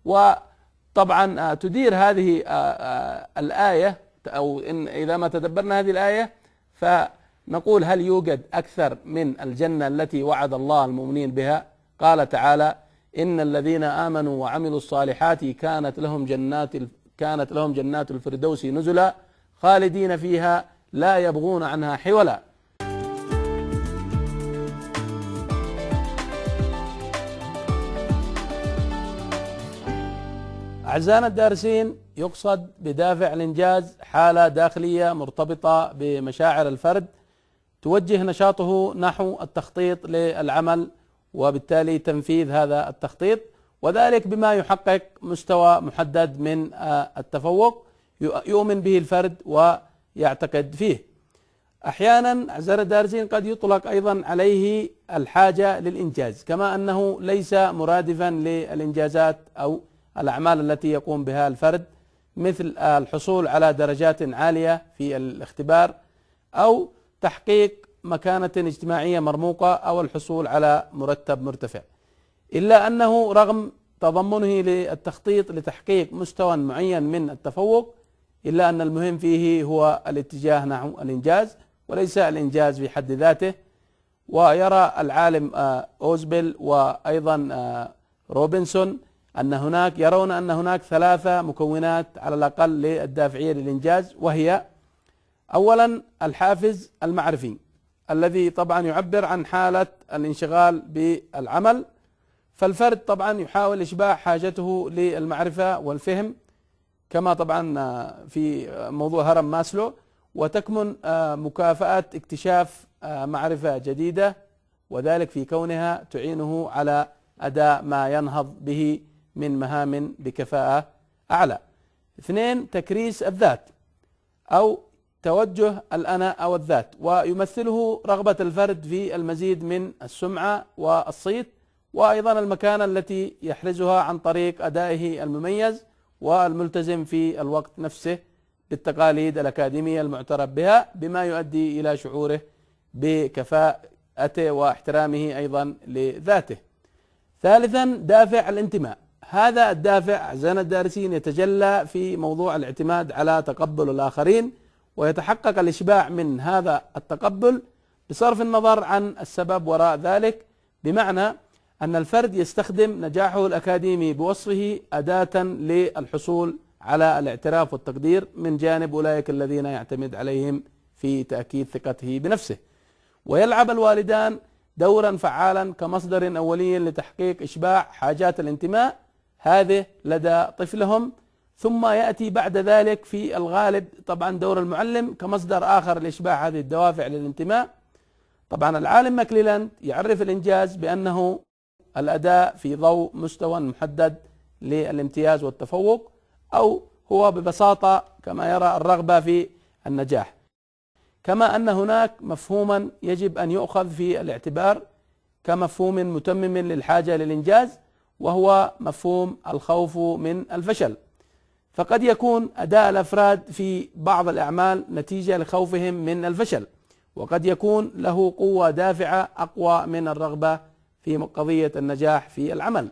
وطبعا آه، تدير هذه آه، آه، الآية أو إن إذا ما تدبرنا هذه الآية فنقول هل يوجد أكثر من الجنة التي وعد الله المؤمنين بها قال تعالى إن الذين آمنوا وعملوا الصالحات كانت لهم جنات كانت لهم جنات الفردوس نزلا خالدين فيها لا يبغون عنها حولا أعزائنا الدارسين يقصد بدافع الإنجاز حالة داخلية مرتبطة بمشاعر الفرد توجه نشاطه نحو التخطيط للعمل وبالتالي تنفيذ هذا التخطيط وذلك بما يحقق مستوى محدد من آه، التفوق يؤمن به الفرد ويعتقد فيه احيانا اعزائنا الدارسين قد يطلق ايضا عليه الحاجه للانجاز كما انه ليس مرادفا للانجازات او الأعمال التي يقوم بها الفرد مثل الحصول على درجات عالية في الاختبار أو تحقيق مكانة اجتماعية مرموقة أو الحصول على مرتب مرتفع إلا أنه رغم تضمنه للتخطيط لتحقيق مستوى معين من التفوق إلا أن المهم فيه هو الاتجاه نحو الإنجاز وليس الإنجاز في حد ذاته ويرى العالم آه، أوزبل وأيضا آه، روبنسون أن هناك يرون أن هناك ثلاثة مكونات على الأقل للدافعية للإنجاز وهي أولا الحافز المعرفي الذي طبعا يعبر عن حالة الانشغال بالعمل فالفرد طبعا يحاول إشباع حاجته للمعرفة والفهم كما طبعا في موضوع هرم ماسلو وتكمن مكافأة اكتشاف معرفة جديدة وذلك في كونها تعينه على أداء ما ينهض به من مهام بكفاءة أعلى اثنين تكريس الذات أو توجه الأنا أو الذات ويمثله رغبة الفرد في المزيد من السمعة والصيت وأيضا المكانة التي يحرزها عن طريق أدائه المميز والملتزم في الوقت نفسه بالتقاليد الأكاديمية المعترف بها بما يؤدي إلى شعوره بكفاءته واحترامه أيضا لذاته ثالثا دافع الانتماء هذا الدافع زين الدارسين يتجلى في موضوع الاعتماد على تقبل الآخرين ويتحقق الإشباع من هذا التقبل بصرف النظر عن السبب وراء ذلك بمعنى أن الفرد يستخدم نجاحه الأكاديمي بوصفه أداة للحصول على الاعتراف والتقدير من جانب أولئك الذين يعتمد عليهم في تأكيد ثقته بنفسه ويلعب الوالدان دورا فعالا كمصدر أولي لتحقيق إشباع حاجات الانتماء هذه لدى طفلهم ثم ياتي بعد ذلك في الغالب طبعا دور المعلم كمصدر اخر لاشباع هذه الدوافع للانتماء طبعا العالم ماكليلاند يعرف الانجاز بانه الاداء في ضوء مستوى محدد للامتياز والتفوق او هو ببساطه كما يرى الرغبه في النجاح كما ان هناك مفهوما يجب ان يؤخذ في الاعتبار كمفهوم متمم للحاجه للانجاز وهو مفهوم الخوف من الفشل فقد يكون أداء الأفراد في بعض الأعمال نتيجة لخوفهم من الفشل وقد يكون له قوة دافعة أقوى من الرغبة في قضية النجاح في العمل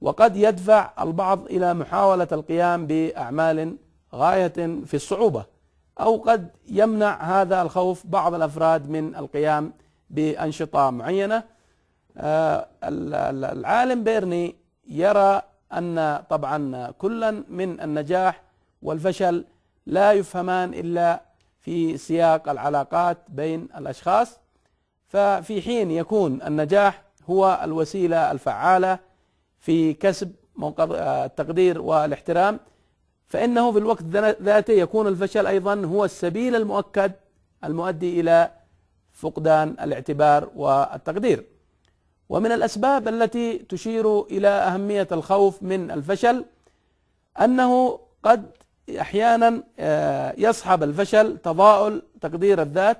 وقد يدفع البعض إلى محاولة القيام بأعمال غاية في الصعوبة أو قد يمنع هذا الخوف بعض الأفراد من القيام بأنشطة معينة آه، العالم بيرني يرى أن طبعا كلا من النجاح والفشل لا يفهمان إلا في سياق العلاقات بين الأشخاص ففي حين يكون النجاح هو الوسيلة الفعالة في كسب آه، التقدير والاحترام فإنه في الوقت ذاته يكون الفشل أيضا هو السبيل المؤكد المؤدي إلى فقدان الاعتبار والتقدير ومن الأسباب التي تشير إلى أهمية الخوف من الفشل أنه قد أحيانا آه، يصحب الفشل تضاؤل تقدير الذات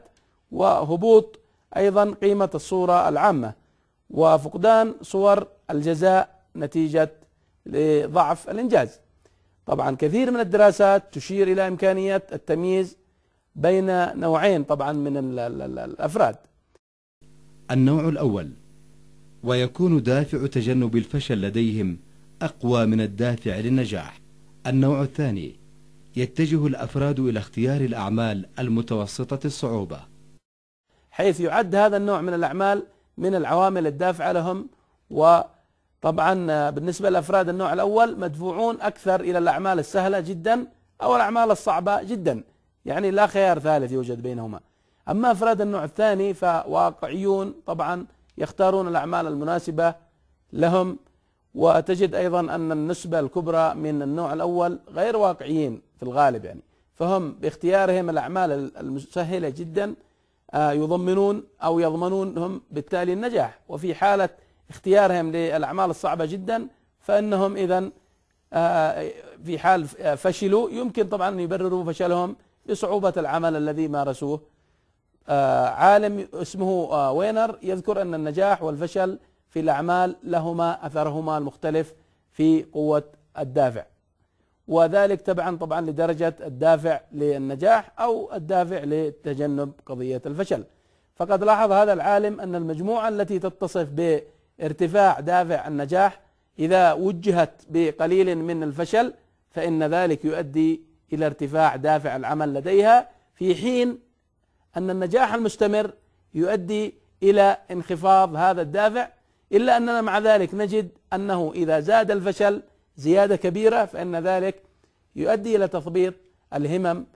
وهبوط أيضا قيمة الصورة العامة وفقدان صور الجزاء نتيجة لضعف الإنجاز طبعا كثير من الدراسات تشير إلى إمكانية التمييز بين نوعين طبعا من الأفراد النوع الأول ويكون دافع تجنب الفشل لديهم أقوى من الدافع للنجاح. النوع الثاني يتجه الأفراد إلى اختيار الأعمال المتوسطة الصعوبة حيث يعد هذا النوع من الأعمال من العوامل الدافعة لهم وطبعا بالنسبة للأفراد النوع الأول مدفوعون أكثر إلى الأعمال السهلة جدا أو الأعمال الصعبة جدا يعني لا خيار ثالث يوجد بينهما أما أفراد النوع الثاني فواقعيون طبعا يختارون الاعمال المناسبه لهم وتجد ايضا ان النسبه الكبرى من النوع الاول غير واقعيين في الغالب يعني فهم باختيارهم الاعمال المسهله جدا آه، يضمنون او يضمنون هم بالتالي النجاح وفي حاله اختيارهم للاعمال الصعبه جدا فانهم اذا آه، في حال فشلوا يمكن طبعا ان يبرروا فشلهم بصعوبه العمل الذي مارسوه آه، عالم اسمه آه، وينر يذكر أن النجاح والفشل في الأعمال لهما أثرهما المختلف في قوة الدافع وذلك تبعا طبعا لدرجة الدافع للنجاح أو الدافع لتجنب قضية الفشل فقد لاحظ هذا العالم أن المجموعة التي تتصف بارتفاع دافع النجاح إذا وجهت بقليل من الفشل فإن ذلك يؤدي إلى ارتفاع دافع العمل لديها في حين أن النجاح المستمر يؤدي إلى انخفاض هذا الدافع إلا أننا مع ذلك نجد أنه إذا زاد الفشل زيادة كبيرة فإن ذلك يؤدي إلى تثبيط الهمم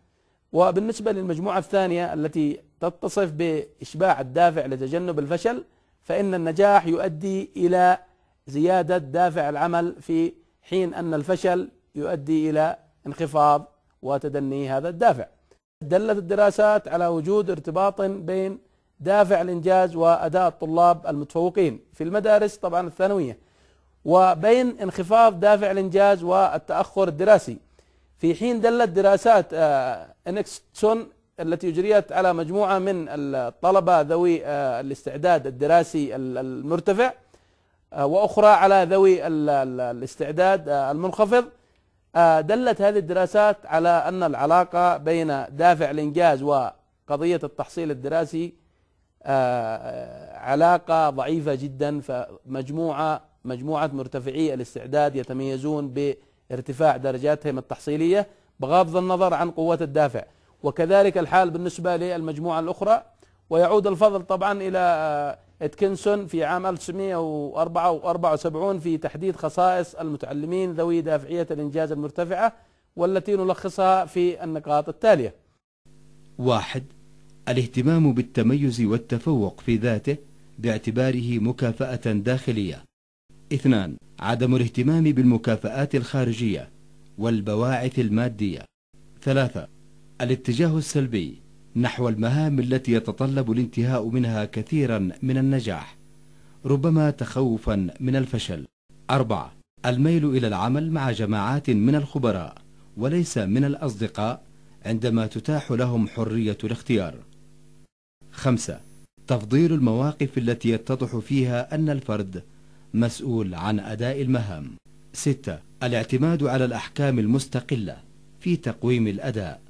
وبالنسبة للمجموعة الثانية التي تتصف بإشباع الدافع لتجنب الفشل فإن النجاح يؤدي إلى زيادة دافع العمل في حين أن الفشل يؤدي إلى انخفاض وتدني هذا الدافع دلت الدراسات على وجود ارتباط بين دافع الانجاز واداء الطلاب المتفوقين في المدارس طبعا الثانويه وبين انخفاض دافع الانجاز والتاخر الدراسي في حين دلت دراسات آه، انكسون التي اجريت على مجموعه من الطلبه ذوي آه، الاستعداد الدراسي المرتفع آه، واخرى على ذوي الاستعداد المنخفض آه، دلت هذه الدراسات على أن العلاقة بين دافع الإنجاز وقضية التحصيل الدراسي آه، آه، علاقة ضعيفة جدا فمجموعة مجموعة مرتفعي الاستعداد يتميزون بارتفاع درجاتهم التحصيلية بغض النظر عن قوة الدافع وكذلك الحال بالنسبة للمجموعة الأخرى ويعود الفضل طبعا إلى اتكنسون في عام 1974 في تحديد خصائص المتعلمين ذوي دافعية الإنجاز المرتفعة والتي نلخصها في النقاط التالية واحد الاهتمام بالتميز والتفوق في ذاته باعتباره مكافأة داخلية اثنان عدم الاهتمام بالمكافآت الخارجية والبواعث المادية ثلاثة الاتجاه السلبي نحو المهام التي يتطلب الانتهاء منها كثيرا من النجاح ربما تخوفا من الفشل أربعة الميل إلى العمل مع جماعات من الخبراء وليس من الأصدقاء عندما تتاح لهم حرية الاختيار خمسة تفضيل المواقف التي يتضح فيها أن الفرد مسؤول عن أداء المهام ستة الاعتماد على الأحكام المستقلة في تقويم الأداء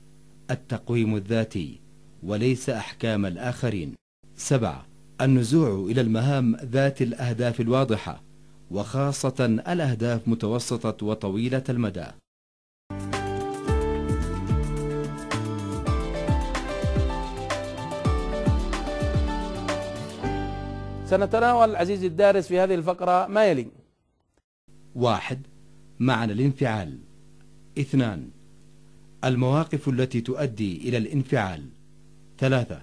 التقويم الذاتي وليس أحكام الآخرين سبعة النزوع إلى المهام ذات الأهداف الواضحة وخاصة الأهداف متوسطة وطويلة المدى سنتناول عزيزي الدارس في هذه الفقرة ما يلي واحد معنى الانفعال اثنان المواقف التي تؤدي إلى الانفعال ثلاثة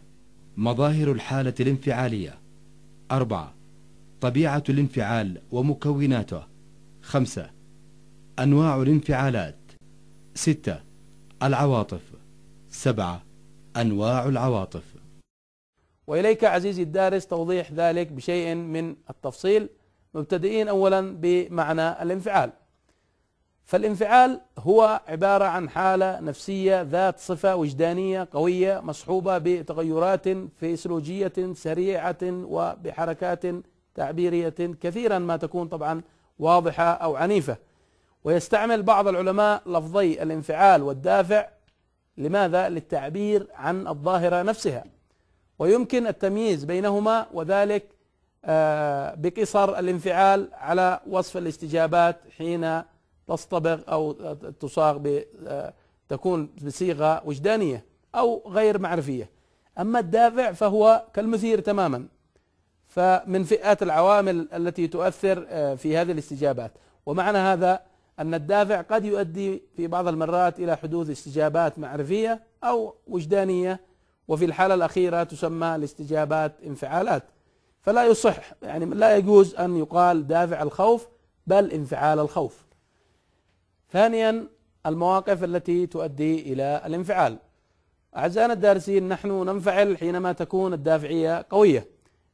مظاهر الحالة الانفعالية أربعة طبيعة الانفعال ومكوناته خمسة أنواع الانفعالات ستة العواطف سبعة أنواع العواطف وإليك عزيزي الدارس توضيح ذلك بشيء من التفصيل مبتدئين أولا بمعنى الانفعال فالانفعال هو عبارة عن حالة نفسية ذات صفة وجدانية قوية مصحوبة بتغيرات فيسيولوجية سريعة وبحركات تعبيرية كثيرا ما تكون طبعا واضحة أو عنيفة ويستعمل بعض العلماء لفظي الانفعال والدافع لماذا؟ للتعبير عن الظاهرة نفسها ويمكن التمييز بينهما وذلك آه، بقصر الانفعال على وصف الاستجابات حين تصطبغ أو تصاغ تكون بصيغة وجدانية أو غير معرفية أما الدافع فهو كالمثير تماما فمن فئات العوامل التي تؤثر آه، في هذه الاستجابات ومعنى هذا أن الدافع قد يؤدي في بعض المرات إلى حدوث استجابات معرفية أو وجدانية وفي الحالة الأخيرة تسمى الاستجابات انفعالات فلا يصح يعني لا يجوز أن يقال دافع الخوف بل انفعال الخوف ثانيا المواقف التي تؤدي إلى الانفعال أعزائنا الدارسين نحن ننفعل حينما تكون الدافعية قوية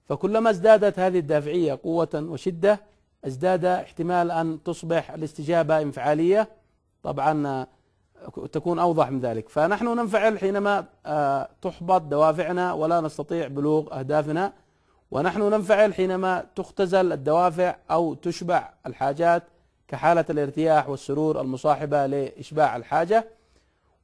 فكلما ازدادت هذه الدافعية قوة وشدة ازداد احتمال أن تصبح الاستجابة انفعالية طبعا تكون أوضح من ذلك فنحن ننفعل حينما آه، تحبط دوافعنا ولا نستطيع بلوغ أهدافنا ونحن ننفعل حينما تختزل الدوافع أو تشبع الحاجات كحالة الارتياح والسرور المصاحبة لإشباع الحاجة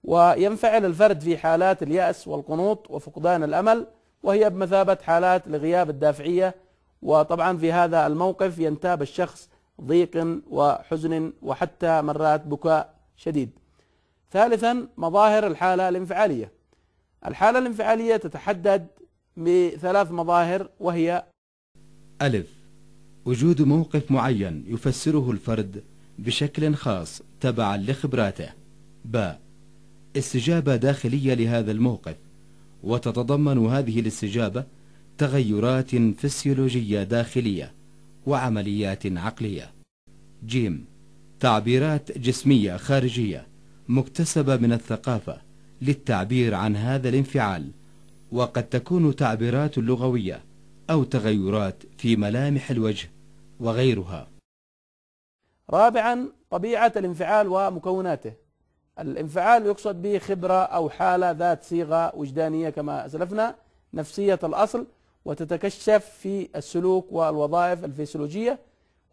وينفعل الفرد في حالات اليأس والقنوط وفقدان الأمل وهي بمثابة حالات لغياب الدافعية وطبعا في هذا الموقف ينتاب الشخص ضيق وحزن وحتى مرات بكاء شديد ثالثا مظاهر الحالة الانفعالية الحالة الانفعالية تتحدد بثلاث مظاهر وهي ألف وجود موقف معين يفسره الفرد بشكل خاص تبعا لخبراته ب استجابة داخلية لهذا الموقف وتتضمن هذه الاستجابة تغيرات فسيولوجية داخلية وعمليات عقلية جيم تعبيرات جسمية خارجية مكتسبة من الثقافة للتعبير عن هذا الانفعال وقد تكون تعبيرات لغوية أو تغيرات في ملامح الوجه وغيرها رابعا طبيعة الانفعال ومكوناته الانفعال يقصد به خبرة أو حالة ذات صيغة وجدانية كما أسلفنا نفسية الأصل وتتكشف في السلوك والوظائف الفسيولوجية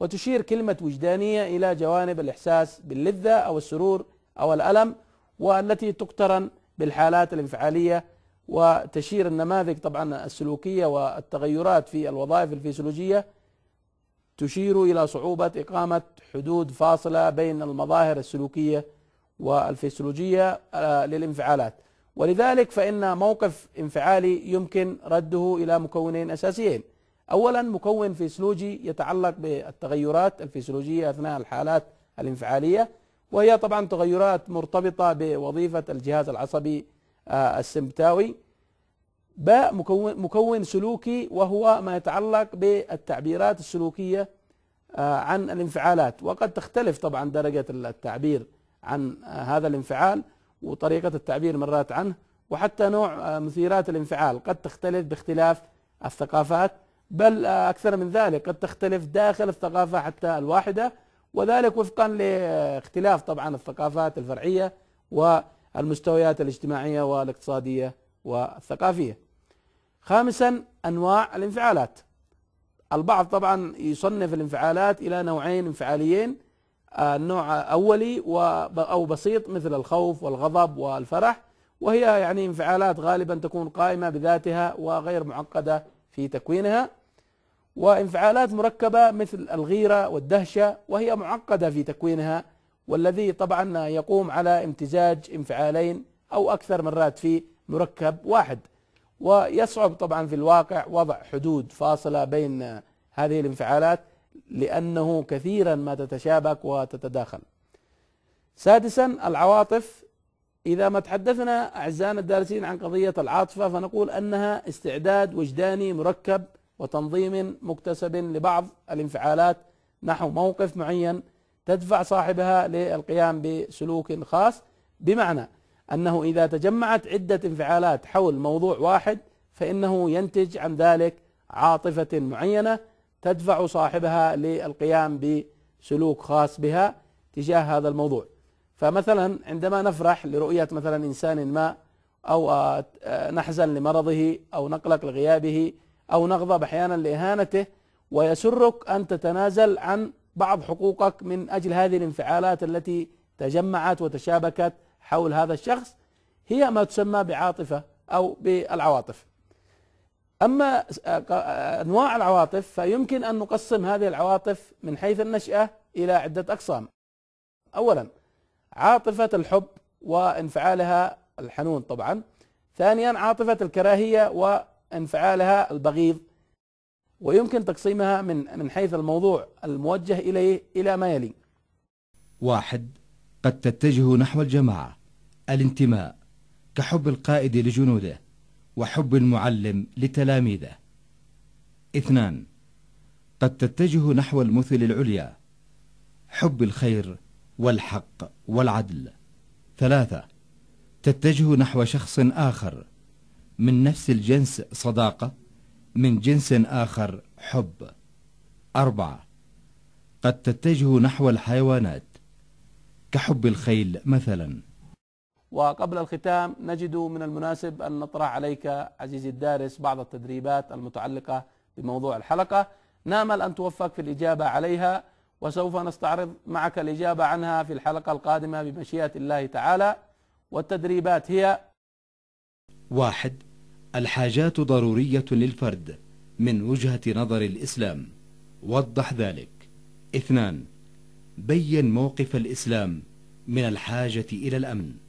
وتشير كلمة وجدانية إلى جوانب الإحساس باللذة أو السرور أو الألم والتي تقترن بالحالات الانفعالية وتشير النماذج طبعا السلوكية والتغيرات في الوظائف الفسيولوجية تشير إلى صعوبة إقامة حدود فاصلة بين المظاهر السلوكية والفسيولوجية آه، للانفعالات ولذلك فإن موقف انفعالي يمكن رده إلى مكونين أساسيين أولا مكون فيسيولوجي يتعلق بالتغيرات الفسيولوجية أثناء الحالات الانفعالية وهي طبعا تغيرات مرتبطة بوظيفة الجهاز العصبي آه، السمتاوي باء مكون, مكون سلوكي وهو ما يتعلق بالتعبيرات السلوكية آه، عن الانفعالات وقد تختلف طبعا درجة التعبير عن آه، هذا الانفعال وطريقة التعبير مرات عنه وحتى نوع آه، مثيرات الانفعال قد تختلف باختلاف الثقافات بل أكثر من ذلك قد تختلف داخل الثقافة حتى الواحدة وذلك وفقا لاختلاف طبعا الثقافات الفرعية والمستويات الاجتماعية والاقتصادية والثقافية خامسا أنواع الانفعالات البعض طبعا يصنف الانفعالات إلى نوعين انفعاليين آه، النوع أولي أو بسيط مثل الخوف والغضب والفرح وهي يعني انفعالات غالبا تكون قائمة بذاتها وغير معقدة في تكوينها وانفعالات مركبة مثل الغيرة والدهشة وهي معقدة في تكوينها والذي طبعا يقوم على امتزاج انفعالين أو أكثر مرات في مركب واحد ويصعب طبعا في الواقع وضع حدود فاصله بين هذه الانفعالات لانه كثيرا ما تتشابك وتتداخل. سادسا العواطف اذا ما تحدثنا اعزائنا الدارسين عن قضيه العاطفه فنقول انها استعداد وجداني مركب وتنظيم مكتسب لبعض الانفعالات نحو موقف معين تدفع صاحبها للقيام بسلوك خاص بمعنى أنه إذا تجمعت عدة انفعالات حول موضوع واحد فإنه ينتج عن ذلك عاطفة معينة تدفع صاحبها للقيام بسلوك خاص بها تجاه هذا الموضوع فمثلا عندما نفرح لرؤية مثلا إنسان ما أو نحزن لمرضه أو نقلق لغيابه أو نغضب أحيانا لإهانته ويسرك أن تتنازل عن بعض حقوقك من أجل هذه الانفعالات التي تجمعت وتشابكت حول هذا الشخص هي ما تسمى بعاطفة أو بالعواطف أما أنواع العواطف فيمكن أن نقسم هذه العواطف من حيث النشأة إلى عدة أقسام أولا عاطفة الحب وانفعالها الحنون طبعا ثانيا عاطفة الكراهية وانفعالها البغيض ويمكن تقسيمها من من حيث الموضوع الموجه إليه إلى ما يلي واحد قد تتجه نحو الجماعة الانتماء كحب القائد لجنوده وحب المعلم لتلاميذه اثنان قد تتجه نحو المثل العليا حب الخير والحق والعدل ثلاثة تتجه نحو شخص آخر من نفس الجنس صداقة من جنس آخر حب أربعة قد تتجه نحو الحيوانات كحب الخيل مثلا وقبل الختام نجد من المناسب أن نطرح عليك عزيزي الدارس بعض التدريبات المتعلقة بموضوع الحلقة نامل أن توفق في الإجابة عليها وسوف نستعرض معك الإجابة عنها في الحلقة القادمة بمشيئة الله تعالى والتدريبات هي واحد الحاجات ضرورية للفرد من وجهة نظر الإسلام وضح ذلك اثنان بين موقف الإسلام من الحاجة إلى الأمن